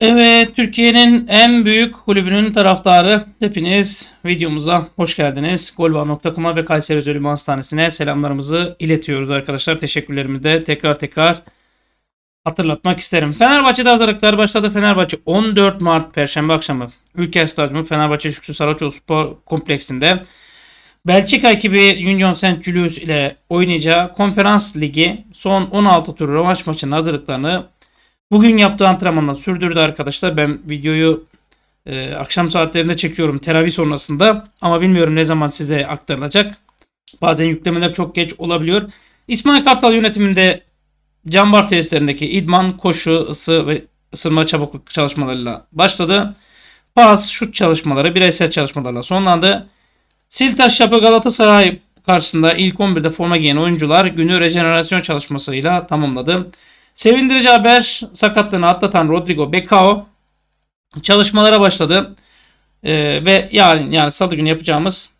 Evet, Türkiye'nin en büyük kulübünün taraftarı hepiniz videomuza hoş geldiniz. Golba.com'a ve Kayseri Özel Hastanesi'ne selamlarımızı iletiyoruz arkadaşlar. Teşekkürlerimi de tekrar tekrar hatırlatmak isterim. Fenerbahçe'de hazırlıklar başladı. Fenerbahçe 14 Mart Perşembe akşamı Ülker Stadyumu Fenerbahçe Şükrü Saraçoğlu Spor Kompleksinde Belçika ekibi Union saint Julius ile oynayacağı Konferans Ligi son 16 tur rövanş maçının hazırlıklarını Bugün yaptığı antrenmanla sürdürdü arkadaşlar. Ben videoyu e, akşam saatlerinde çekiyorum teravih sonrasında. Ama bilmiyorum ne zaman size aktarılacak. Bazen yüklemeler çok geç olabiliyor. İsmail Kartal yönetiminde Canbar testlerindeki idman, koşu, ısı ve ısınma çabukluk çalışmalarıyla başladı. Pas, şut çalışmaları bireysel çalışmalarla sonlandı. Siltaş yapı Galatasaray karşısında ilk 11'de forma giyen oyuncular günü rejenerasyon çalışmasıyla tamamladı. Sevindirici haber sakatlığını atlatan Rodrigo Becao çalışmalara başladı. E, ve yarın yani salı günü yapacağımız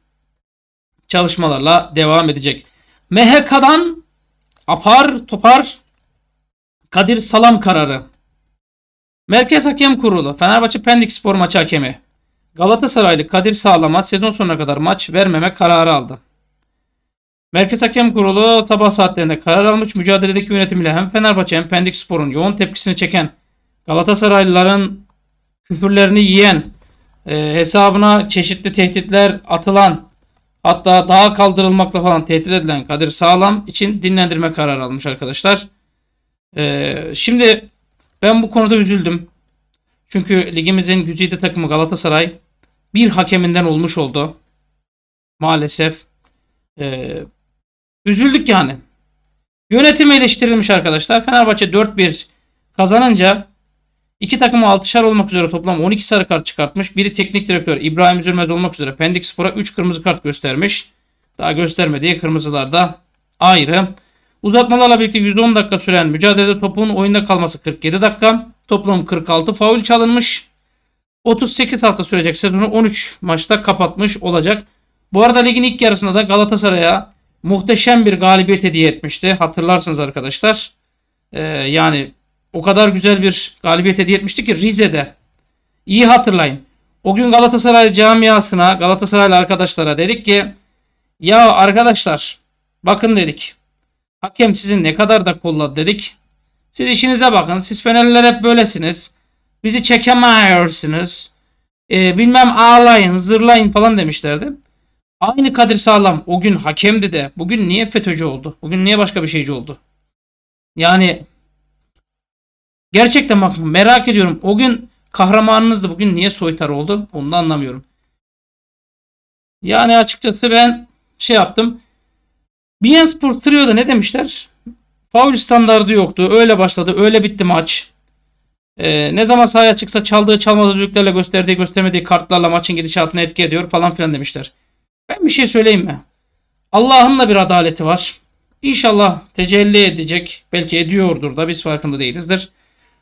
çalışmalarla devam edecek. MHK'dan apar topar Kadir Salam kararı. Merkez Hakem Kurulu Fenerbahçe Pendik Spor maçı hakemi Galatasaraylı Kadir Sağlam'a sezon sonuna kadar maç vermeme kararı aldı. Merkez Hakem Kurulu sabah saatlerinde karar almış mücadeledeki yönetimiyle hem Fenerbahçe hem Pendik Spor'un yoğun tepkisini çeken Galatasaraylıların küfürlerini yiyen e, hesabına çeşitli tehditler atılan hatta daha kaldırılmakla falan tehdit edilen Kadir Sağlam için dinlendirme kararı almış arkadaşlar. E, şimdi ben bu konuda üzüldüm. Çünkü ligimizin güzide takımı Galatasaray bir hakeminden olmuş oldu. Maalesef. E, Üzüldük yani. Yönetim eleştirilmiş arkadaşlar. Fenerbahçe 4-1 kazanınca iki takım 6'şar olmak üzere toplam 12 sarı kart çıkartmış. Biri teknik direktör İbrahim Üzülmez olmak üzere Pendik Spor'a 3 kırmızı kart göstermiş. Daha göstermediği kırmızılar da ayrı. Uzatmalarla birlikte 110 dakika süren mücadelede topun oyunda kalması 47 dakika. Toplam 46 faul çalınmış. 38 hafta sürecek sezonu 13 maçta kapatmış olacak. Bu arada ligin ilk yarısında da Galatasaray'a muhteşem bir galibiyet hediye etmişti. Hatırlarsınız arkadaşlar. Ee, yani o kadar güzel bir galibiyet hediye etmişti ki Rize'de. İyi hatırlayın. O gün Galatasaray camiasına, Galatasaraylı arkadaşlara dedik ki ya arkadaşlar bakın dedik. Hakem sizin ne kadar da kolladı dedik. Siz işinize bakın. Siz Fenerliler hep böylesiniz. Bizi çekemiyorsunuz. Ee, bilmem ağlayın, zırlayın falan demişlerdi. Aynı Kadir Sağlam o gün hakemdi de bugün niye FETÖ'cü oldu? Bugün niye başka bir şeyci oldu? Yani gerçekten bak merak ediyorum. O gün kahramanınızdı bugün niye soytar oldu? Onu da anlamıyorum. Yani açıkçası ben şey yaptım. BN Sport Trio'da ne demişler? Faul standardı yoktu. Öyle başladı. Öyle bitti maç. Ee, ne zaman sahaya çıksa çaldığı çalmadığı düdüklerle gösterdiği göstermediği kartlarla maçın gidişatını etki ediyor falan filan demişler. Ben bir şey söyleyeyim mi? Allah'ın da bir adaleti var. İnşallah tecelli edecek. Belki ediyordur da biz farkında değilizdir.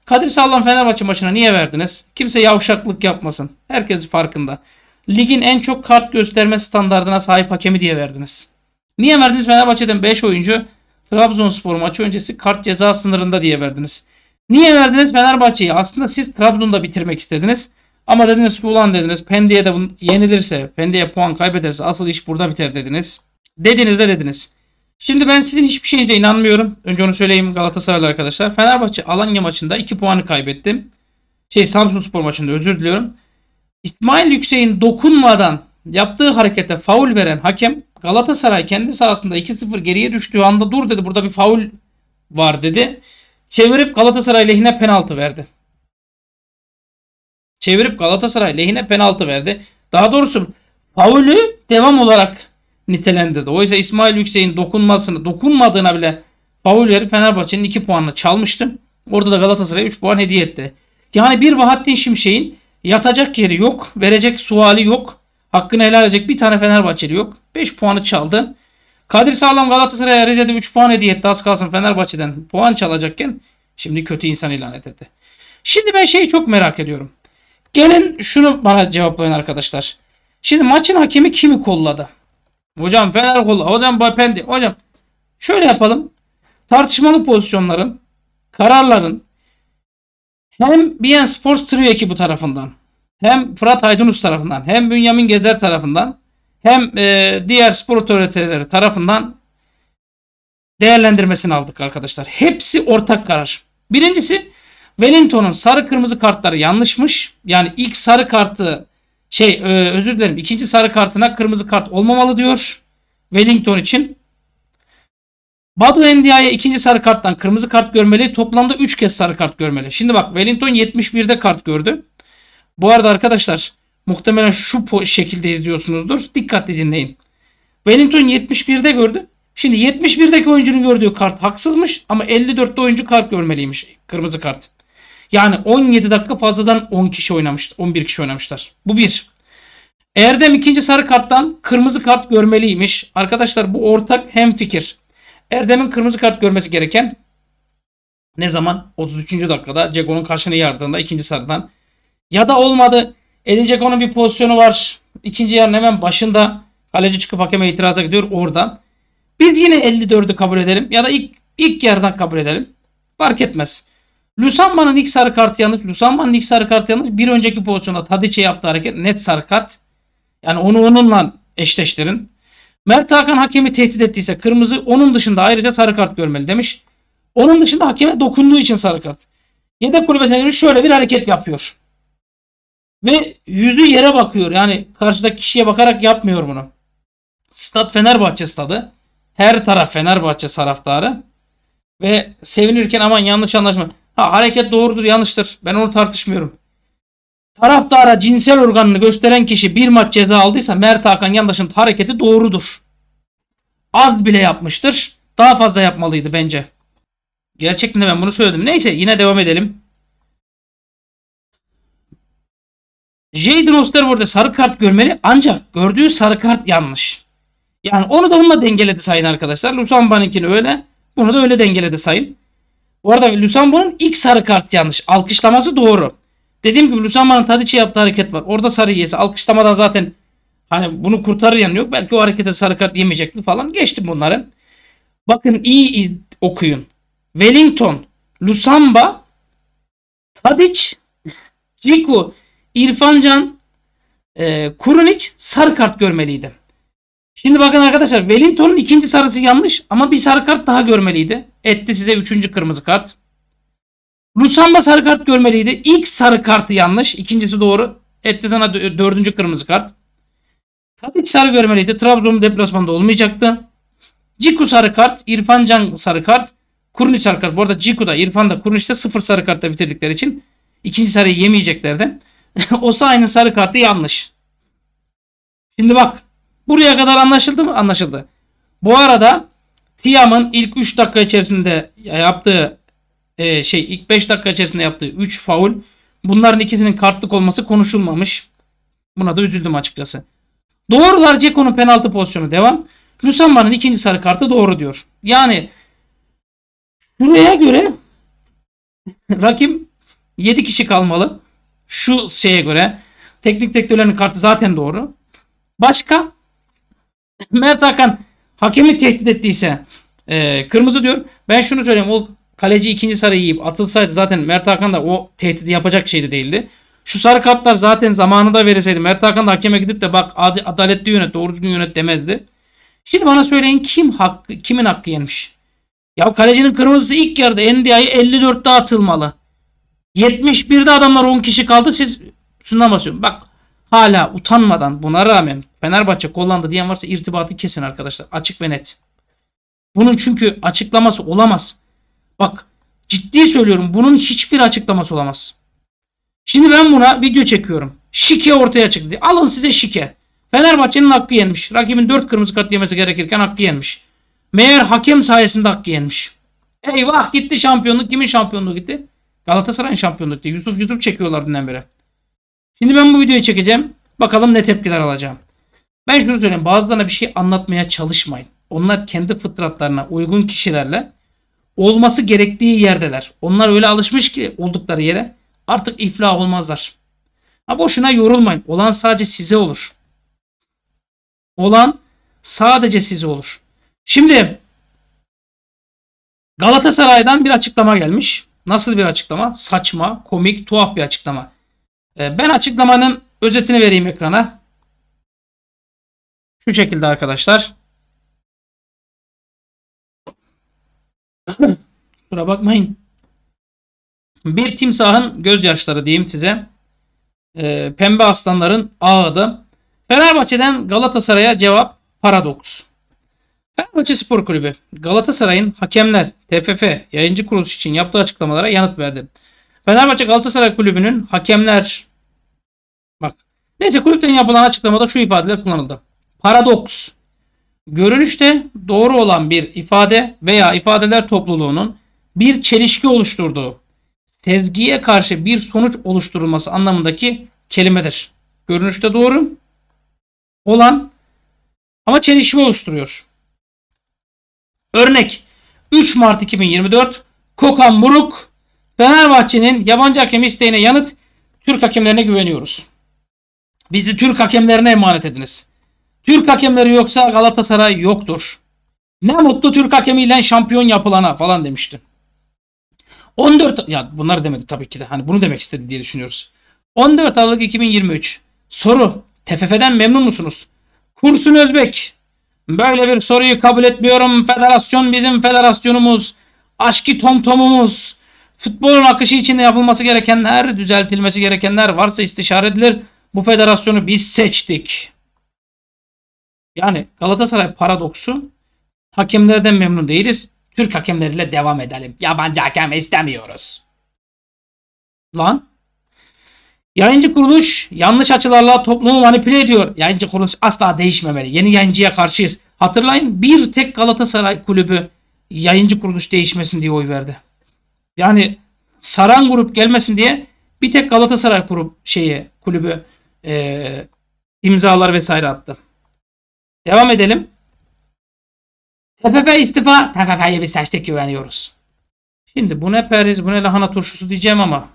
Kadir Sağlam Fenerbahçe maçına niye verdiniz? Kimse yavşaklık yapmasın. Herkes farkında. Ligin en çok kart gösterme standartına sahip hakemi diye verdiniz. Niye verdiniz? Fenerbahçe'den 5 oyuncu Trabzonspor maçı öncesi kart ceza sınırında diye verdiniz. Niye verdiniz Fenerbahçe'yi? Aslında siz Trabzon'da bitirmek istediniz. Ama dediniz ki ulan dediniz Pendik'e de yenilirse, Pendik'e puan kaybederse asıl iş burada biter dediniz. Dediniz de dediniz. Şimdi ben sizin hiçbir şeyinize inanmıyorum. Önce onu söyleyeyim Galatasaraylı arkadaşlar. Fenerbahçe Alanya maçında 2 puanı kaybettim. Şey Samsun Spor maçında özür diliyorum. İsmail Yüksek'in dokunmadan yaptığı harekete faul veren hakem Galatasaray kendi sahasında 2-0 geriye düştüğü anda dur dedi burada bir faul var dedi. Çevirip Galatasaray lehine penaltı verdi çevirip Galatasaray lehine penaltı verdi. Daha doğrusu faulü devam olarak nitelendirdi. Oysa İsmail Yüksek'in dokunmasını dokunmadığına bile faul Fenerbahçe'nin 2 puanını çalmıştı. Orada da Galatasaray 3 puan hediye etti. Yani bir Bahattin Şimşek'in yatacak yeri yok. Verecek suali yok. Hakkını helal edecek bir tane Fenerbahçeli yok. 5 puanı çaldı. Kadir Sağlam Galatasaray'a Rize'de 3 puan hediye etti. Az kalsın Fenerbahçe'den puan çalacakken şimdi kötü insan ilan edildi. Şimdi ben şeyi çok merak ediyorum. Gelin şunu bana cevaplayın arkadaşlar. Şimdi maçın hakemi kimi kolladı? Hocam Fener kolladı. Hocam Bapendi. Hocam şöyle yapalım. Tartışmalı pozisyonların, kararların hem BN Sports Trio ekibi tarafından hem Fırat Aydınus tarafından hem Bünyamin Gezer tarafından hem e, diğer spor otoriteleri tarafından değerlendirmesini aldık arkadaşlar. Hepsi ortak karar. Birincisi Wellington'un sarı kırmızı kartları yanlışmış. Yani ilk sarı kartı şey e, özür dilerim ikinci sarı kartına kırmızı kart olmamalı diyor. Wellington için. Badu Endia'ya ikinci sarı karttan kırmızı kart görmeli. Toplamda 3 kez sarı kart görmeli. Şimdi bak Wellington 71'de kart gördü. Bu arada arkadaşlar muhtemelen şu şekilde izliyorsunuzdur. Dikkatli dinleyin. Wellington 71'de gördü. Şimdi 71'deki oyuncunun gördüğü kart haksızmış ama 54'te oyuncu kart görmeliymiş. Kırmızı kart. Yani 17 dakika fazladan 10 kişi oynamış, 11 kişi oynamışlar. Bu bir. Erdem ikinci sarı karttan kırmızı kart görmeliymiş. Arkadaşlar bu ortak hem fikir. Erdem'in kırmızı kart görmesi gereken ne zaman? 33. dakikada Cego'nun kaşını yardığında ikinci sarıdan. Ya da olmadı. Edin Cego'nun bir pozisyonu var. İkinci yarın hemen başında kaleci çıkıp hakeme itiraza gidiyor orada. Biz yine 54'ü kabul edelim ya da ilk ilk yerden kabul edelim. Fark etmez. Lusamba'nın ilk sarı kartı yanlış. Lusamba'nın ilk sarı kartı yanlış. Bir önceki pozisyonda Tadiç'e yaptığı hareket net sarı kart. Yani onu onunla eşleştirin. Mert Hakan hakemi tehdit ettiyse kırmızı onun dışında ayrıca sarı kart görmeli demiş. Onun dışında hakeme dokunduğu için sarı kart. Yedek kulübesine girmiş şöyle bir hareket yapıyor. Ve yüzü yere bakıyor. Yani karşıdaki kişiye bakarak yapmıyor bunu. Stad Fenerbahçe stadı. Her taraf Fenerbahçe taraftarı. Ve sevinirken aman yanlış anlaşma. Ha, hareket doğrudur yanlıştır. Ben onu tartışmıyorum. Taraftara cinsel organını gösteren kişi bir maç ceza aldıysa Mert Hakan yandaşın hareketi doğrudur. Az bile yapmıştır. Daha fazla yapmalıydı bence. Gerçekten de ben bunu söyledim. Neyse yine devam edelim. Jaden Osterwold'e sarı kart görmeli ancak gördüğü sarı kart yanlış. Yani onu da onunla dengeledi sayın arkadaşlar. Lusan Banik'ini öyle. Bunu da öyle dengeledi sayın. Bu arada Lusambo'nun ilk sarı kart yanlış. Alkışlaması doğru. Dediğim gibi Lusambo'nun Tadiç'e yaptığı hareket var. Orada sarı yese alkışlamadan zaten hani bunu kurtarır yanı yok. Belki o harekete sarı kart yemeyecekti falan. Geçtim bunları. Bakın iyi iz okuyun. Wellington, Lusamba, Tadiç, Ciku, İrfancan, e, Kurunic sarı kart görmeliydi. Şimdi bakın arkadaşlar Wellington'un ikinci sarısı yanlış ama bir sarı kart daha görmeliydi. Etti size üçüncü kırmızı kart. Rusamba sarı kart görmeliydi. İlk sarı kartı yanlış. ikincisi doğru. Etti sana dördüncü kırmızı kart. Tadic sarı görmeliydi. Trabzon deplasmanda olmayacaktı. Ciku sarı kart. İrfan Can sarı kart. Kurniç sarı kart. Bu arada Ciku'da İrfan'da Kurniç'te sıfır sarı kartta bitirdikleri için ikinci sarıyı yemeyeceklerdi. aynı sarı kartı yanlış. Şimdi bak Buraya kadar anlaşıldı mı? Anlaşıldı. Bu arada Tiam'ın ilk 3 dakika içerisinde yaptığı e, şey ilk 5 dakika içerisinde yaptığı 3 faul bunların ikisinin kartlık olması konuşulmamış. Buna da üzüldüm açıkçası. Doğrular Ceko'nun penaltı pozisyonu devam. Lusamba'nın ikinci sarı kartı doğru diyor. Yani buraya göre rakim 7 kişi kalmalı. Şu şeye göre teknik direktörlerin kartı zaten doğru. Başka Mert Hakan hakemi tehdit ettiyse e, kırmızı diyor. Ben şunu söyleyeyim. O kaleci ikinci sarıyı yiyip atılsaydı zaten Mert Hakan da o tehdidi yapacak şeydi değildi. Şu sarı kartlar zaten zamanında verilseydi Mert Hakan da hakeme gidip de bak ad adaletli yönet doğru düzgün yönet demezdi. Şimdi bana söyleyin kim hakkı, kimin hakkı yemiş? Ya kalecinin kırmızısı ilk yarıda NDI'yi 54'te atılmalı. 71'de adamlar 10 kişi kaldı siz şundan basıyorsun. Bak hala utanmadan buna rağmen Fenerbahçe kollandı diyen varsa irtibatı kesin arkadaşlar. Açık ve net. Bunun çünkü açıklaması olamaz. Bak ciddi söylüyorum bunun hiçbir açıklaması olamaz. Şimdi ben buna video çekiyorum. Şike ortaya çıktı. Alın size şike. Fenerbahçe'nin hakkı yenmiş. Rakibin 4 kırmızı kart yemesi gerekirken hakkı yenmiş. Meğer hakem sayesinde hakkı yenmiş. Eyvah gitti şampiyonluk. Kimin şampiyonluğu gitti? Galatasaray'ın şampiyonluğu gitti. Yusuf Yusuf çekiyorlar dünden beri. Şimdi ben bu videoyu çekeceğim. Bakalım ne tepkiler alacağım. Ben şunu söyleyeyim. Bazılarına bir şey anlatmaya çalışmayın. Onlar kendi fıtratlarına uygun kişilerle olması gerektiği yerdeler. Onlar öyle alışmış ki oldukları yere artık iflah olmazlar. Ha boşuna yorulmayın. Olan sadece size olur. Olan sadece size olur. Şimdi Galatasaray'dan bir açıklama gelmiş. Nasıl bir açıklama? Saçma, komik, tuhaf bir açıklama. Ee, ben açıklamanın özetini vereyim ekrana. Şu şekilde arkadaşlar. Kusura bakmayın. Bir timsahın gözyaşları diyeyim size. E, pembe aslanların ağıdı. Fenerbahçe'den Galatasaray'a cevap paradoks. Fenerbahçe Spor Kulübü Galatasaray'ın hakemler, TFF, yayıncı kuruluş için yaptığı açıklamalara yanıt verdi. Fenerbahçe Galatasaray Kulübü'nün hakemler bak neyse kulüpten yapılan açıklamada şu ifadeler kullanıldı paradoks. Görünüşte doğru olan bir ifade veya ifadeler topluluğunun bir çelişki oluşturduğu, sezgiye karşı bir sonuç oluşturulması anlamındaki kelimedir. Görünüşte doğru olan ama çelişki oluşturuyor. Örnek 3 Mart 2024 Kokan Buruk, Fenerbahçe'nin yabancı hakem isteğine yanıt Türk hakemlerine güveniyoruz. Bizi Türk hakemlerine emanet ediniz. Türk hakemleri yoksa Galatasaray yoktur. Ne mutlu Türk hakemiyle şampiyon yapılana falan demişti. 14 ya bunlar demedi tabii ki de. Hani bunu demek istedi diye düşünüyoruz. 14 Aralık 2023. Soru. TFF'den memnun musunuz? Kursun Özbek. Böyle bir soruyu kabul etmiyorum. Federasyon bizim federasyonumuz. Aşkı tomtomumuz. Futbolun akışı içinde yapılması gerekenler, düzeltilmesi gerekenler varsa istişare edilir. Bu federasyonu biz seçtik. Yani Galatasaray paradoksu hakemlerden memnun değiliz. Türk hakemleriyle devam edelim. Yabancı hakem istemiyoruz. Lan. Yayıncı kuruluş yanlış açılarla toplumu manipüle ediyor. Yayıncı kuruluş asla değişmemeli. Yeni yayıncıya karşıyız. Hatırlayın bir tek Galatasaray kulübü yayıncı kuruluş değişmesin diye oy verdi. Yani saran grup gelmesin diye bir tek Galatasaray grup şeyi kulübü e, imzalar vesaire attı. Devam edelim. TFF istifa. TFF'ye biz seçtik güveniyoruz. Şimdi bu ne periz bu ne lahana turşusu diyeceğim ama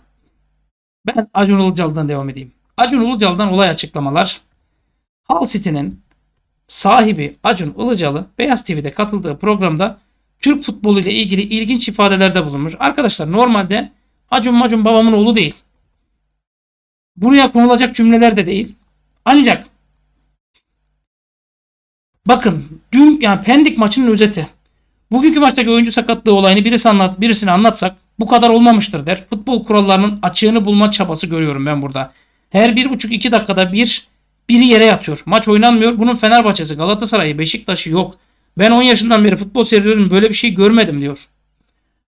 ben Acun Ilıcalı'dan devam edeyim. Acun Ilıcalı'dan olay açıklamalar. Hal City'nin sahibi Acun Ilıcalı Beyaz TV'de katıldığı programda Türk futbolu ile ilgili ilginç ifadelerde bulunmuş. Arkadaşlar normalde Acun Macun babamın oğlu değil. Buraya konulacak cümleler de değil. Ancak Bakın dün yani Pendik maçının özeti. Bugünkü maçtaki oyuncu sakatlığı olayını birisi anlat, birisini anlatsak bu kadar olmamıştır der. Futbol kurallarının açığını bulma çabası görüyorum ben burada. Her 1,5-2 dakikada bir biri yere yatıyor. Maç oynanmıyor. Bunun Fenerbahçe'si, Galatasaray'ı, Beşiktaş'ı yok. Ben 10 yaşından beri futbol seyrediyorum. Böyle bir şey görmedim diyor.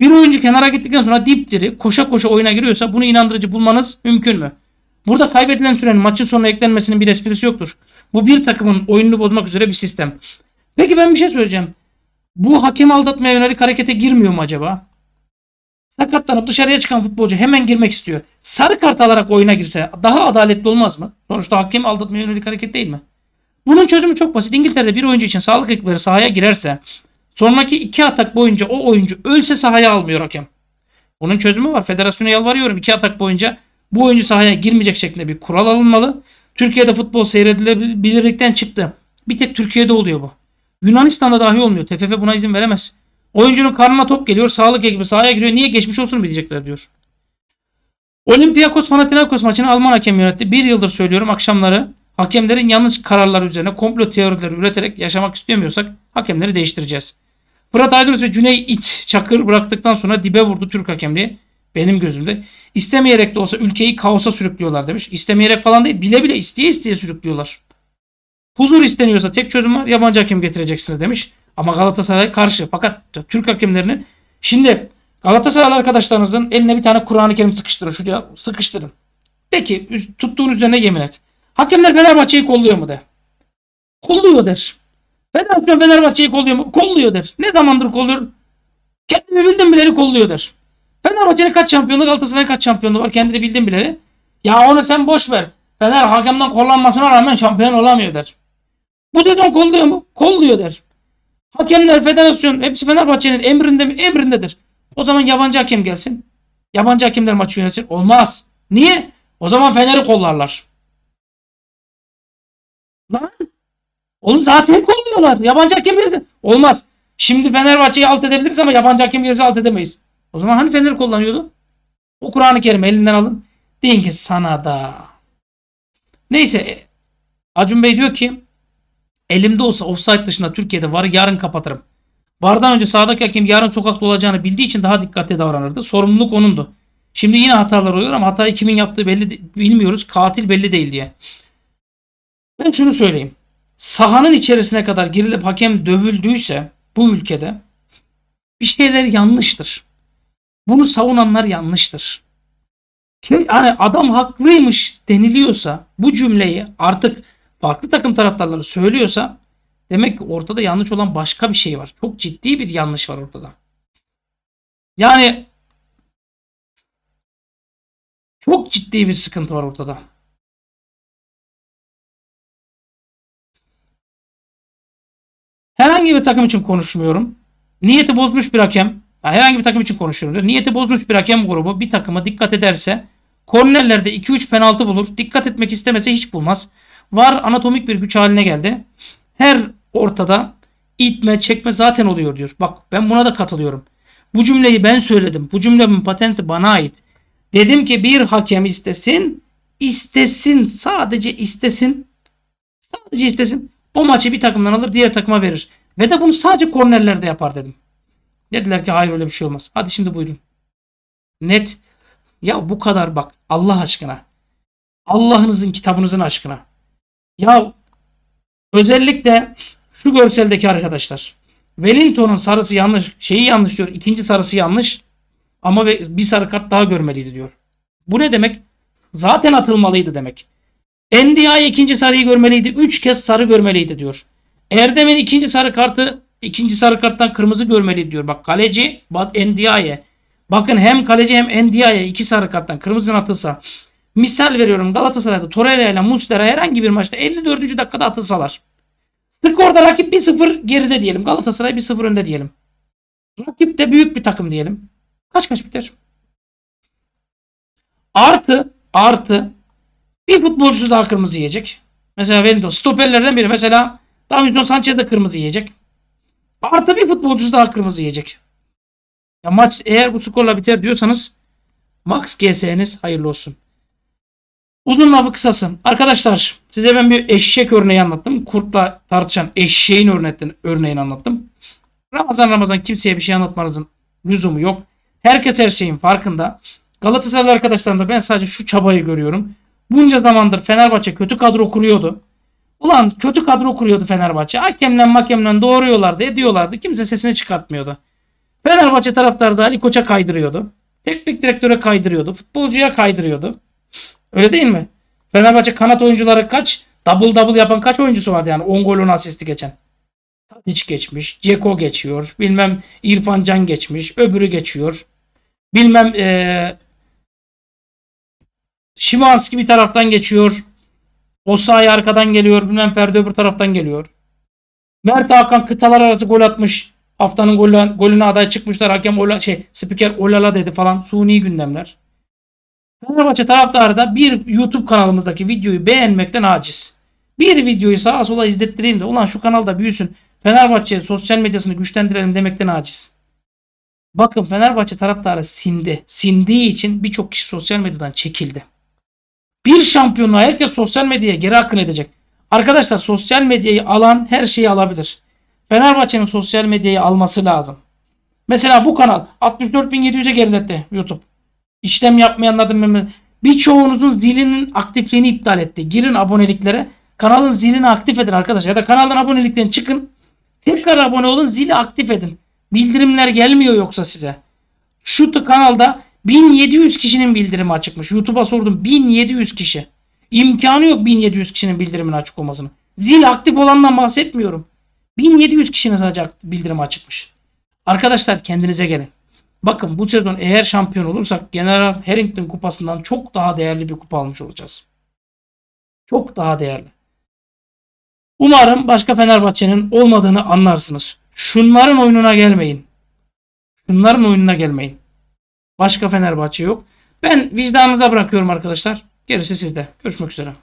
Bir oyuncu kenara gittikten sonra dipdiri koşa koşa oyuna giriyorsa bunu inandırıcı bulmanız mümkün mü? Burada kaybedilen sürenin maçın sonuna eklenmesinin bir esprisi yoktur. Bu bir takımın oyununu bozmak üzere bir sistem. Peki ben bir şey söyleyeceğim. Bu hakemi aldatmaya yönelik harekete girmiyor mu acaba? Sakatlanıp dışarıya çıkan futbolcu hemen girmek istiyor. Sarı kart alarak oyuna girse daha adaletli olmaz mı? Sonuçta hakem aldatmaya yönelik hareket değil mi? Bunun çözümü çok basit. İngiltere'de bir oyuncu için sağlık ekipleri sahaya girerse sonraki iki atak boyunca o oyuncu ölse sahaya almıyor hakem. Bunun çözümü var. Federasyona yalvarıyorum. iki atak boyunca bu oyuncu sahaya girmeyecek şeklinde bir kural alınmalı. Türkiye'de futbol seyredilebilirlikten çıktı. Bir tek Türkiye'de oluyor bu. Yunanistan'da dahi olmuyor. TFF buna izin veremez. Oyuncunun karnına top geliyor. Sağlık ekibi sahaya giriyor. Niye geçmiş olsun diyecekler diyor. Olympiakos Panathinaikos maçını Alman hakem yönetti. Bir yıldır söylüyorum akşamları hakemlerin yanlış kararları üzerine komplo teorileri üreterek yaşamak istemiyorsak hakemleri değiştireceğiz. Fırat Aydınus ve Cüney İt Çakır bıraktıktan sonra dibe vurdu Türk hakemliği benim gözümde istemeyerek de olsa ülkeyi kaosa sürüklüyorlar demiş. İstemeyerek falan değil bile bile isteye isteye sürüklüyorlar. Huzur isteniyorsa tek çözüm var yabancı hakim getireceksiniz demiş. Ama Galatasaray karşı. Fakat Türk hakemlerinin şimdi Galatasaray arkadaşlarınızın eline bir tane Kur'an-ı Kerim sıkıştırın. Şuraya sıkıştırın. De ki tuttuğun üzerine yemin et. Hakemler Fenerbahçe'yi kolluyor mu de. Kolluyor der. Federasyon Fenerbahçe'yi kolluyor mu? Kolluyor der. Ne zamandır kolluyor? Kendimi bildim bileli kolluyor der. Fenerbahçe'nin kaç şampiyonluğu Galatasaray'ın kaç şampiyonu var kendini bildim bileli. Ya onu sen boş ver. Fener hakemden kollanmasına rağmen şampiyon olamıyor der. Bu sezon kolluyor mu? Kolluyor der. Hakemler, federasyon hepsi Fenerbahçe'nin emrinde mi? Emrindedir. O zaman yabancı hakem gelsin. Yabancı hakemler maçı yönetir. Olmaz. Niye? O zaman Fener'i kollarlar. Lan. Oğlum zaten kolluyorlar. Yabancı hakem gelirse. Olmaz. Şimdi Fenerbahçe'yi alt edebiliriz ama yabancı hakem gelirse alt edemeyiz. O zaman hani fener kullanıyordu? O Kur'an-ı Kerim elinden alın. Deyin ki sana da. Neyse e, Acun Bey diyor ki elimde olsa offside dışında Türkiye'de varı yarın kapatırım. Vardan önce sağdaki hakem yarın sokakta olacağını bildiği için daha dikkatli davranırdı. Sorumluluk onundu. Şimdi yine hatalar oluyor ama hatayı kimin yaptığı belli bilmiyoruz. Katil belli değil diye. Ben şunu söyleyeyim. Sahanın içerisine kadar girilip hakem dövüldüyse bu ülkede bir şeyler yanlıştır. Bunu savunanlar yanlıştır. yani adam haklıymış deniliyorsa bu cümleyi artık farklı takım taraftarları söylüyorsa demek ki ortada yanlış olan başka bir şey var. Çok ciddi bir yanlış var ortada. Yani çok ciddi bir sıkıntı var ortada. Herhangi bir takım için konuşmuyorum. Niyeti bozmuş bir hakem yani herhangi bir takım için konuşuyorum diyor. Niyeti bozmuş bir hakem grubu bir takıma dikkat ederse kornerlerde 2-3 penaltı bulur. Dikkat etmek istemese hiç bulmaz. Var anatomik bir güç haline geldi. Her ortada itme çekme zaten oluyor diyor. Bak ben buna da katılıyorum. Bu cümleyi ben söyledim. Bu cümlemin patenti bana ait. Dedim ki bir hakem istesin, istesin, sadece istesin. Sadece istesin. O maçı bir takımdan alır, diğer takıma verir. Ve de bunu sadece kornerlerde yapar dedim. Dediler ki hayır öyle bir şey olmaz. Hadi şimdi buyurun. Net. Ya bu kadar bak Allah aşkına. Allah'ınızın kitabınızın aşkına. Ya özellikle şu görseldeki arkadaşlar. Wellington'un sarısı yanlış. Şeyi yanlış diyor. İkinci sarısı yanlış. Ama bir sarı kart daha görmeliydi diyor. Bu ne demek? Zaten atılmalıydı demek. NDI ikinci sarıyı görmeliydi. Üç kez sarı görmeliydi diyor. Erdem'in ikinci sarı kartı İkinci sarı karttan kırmızı görmeli diyor. Bak kaleci Endiaya, Bakın hem kaleci hem Endiaya iki sarı karttan kırmızı atılsa. Misal veriyorum Galatasaray'da Torreira ile Muslera herhangi bir maçta 54. dakikada atılsalar. Skorda rakip 1-0 geride diyelim. Galatasaray 1-0 önde diyelim. Rakip de büyük bir takım diyelim. Kaç kaç biter? Artı artı bir futbolcusu daha kırmızı yiyecek. Mesela Wellington stoperlerden biri. Mesela Davinson Sanchez de kırmızı yiyecek. Artı bir futbolcusu daha kırmızı yiyecek. Ya maç eğer bu skorla biter diyorsanız Max GS'niz hayırlı olsun. Uzun lafı kısasın Arkadaşlar size ben bir eşek örneği anlattım. Kurtla tartışan eşeğin örneğini, örneğini anlattım. Ramazan Ramazan kimseye bir şey anlatmanızın lüzumu yok. Herkes her şeyin farkında. Galatasaraylı da ben sadece şu çabayı görüyorum. Bunca zamandır Fenerbahçe kötü kadro kuruyordu. Ulan kötü kadro kuruyordu Fenerbahçe. Hakemle makemle doğruyorlardı ediyorlardı. Kimse sesini çıkartmıyordu. Fenerbahçe taraftarı da Ali Koç'a kaydırıyordu. Teknik direktöre kaydırıyordu. Futbolcuya kaydırıyordu. Öyle değil mi? Fenerbahçe kanat oyuncuları kaç? Double double yapan kaç oyuncusu vardı yani? 10 gol 10 asisti geçen. Tadic geçmiş. Ceko geçiyor. Bilmem İrfan Can geçmiş. Öbürü geçiyor. Bilmem ee, Şimanski bir taraftan geçiyor. Osayi arkadan geliyor. Bilmem Ferdi öbür taraftan geliyor. Mert Hakan kıtalar arası gol atmış. Haftanın golü, golüne aday çıkmışlar. Hakem ola, şey spiker olala dedi falan. Suni gündemler. Fenerbahçe taraftarı da bir YouTube kanalımızdaki videoyu beğenmekten aciz. Bir videoyu sağa sola izlettireyim de ulan şu kanalda büyüsün. Fenerbahçe sosyal medyasını güçlendirelim demekten aciz. Bakın Fenerbahçe taraftarı sindi. Sindiği için birçok kişi sosyal medyadan çekildi bir şampiyonluğa herkes sosyal medyaya geri akın edecek. Arkadaşlar sosyal medyayı alan her şeyi alabilir. Fenerbahçe'nin sosyal medyayı alması lazım. Mesela bu kanal 64.700'e geriletti YouTube. İşlem yapmayanlardan memnun. Birçoğunuzun zilinin aktifliğini iptal etti. Girin aboneliklere. Kanalın zilini aktif edin arkadaşlar. Ya da kanaldan abonelikten çıkın. Tekrar abone olun. Zili aktif edin. Bildirimler gelmiyor yoksa size. Şu kanalda 1700 kişinin bildirimi açıkmış. YouTube'a sordum 1700 kişi. İmkanı yok 1700 kişinin bildirimin açık olmasının. Zil aktif olandan bahsetmiyorum. 1700 kişinin sadece bildirim açıkmış. Arkadaşlar kendinize gelin. Bakın bu sezon eğer şampiyon olursak General Harrington kupasından çok daha değerli bir kupa almış olacağız. Çok daha değerli. Umarım başka Fenerbahçe'nin olmadığını anlarsınız. Şunların oyununa gelmeyin. Şunların oyununa gelmeyin. Başka Fenerbahçe yok. Ben vicdanınıza bırakıyorum arkadaşlar. Gerisi sizde. Görüşmek üzere.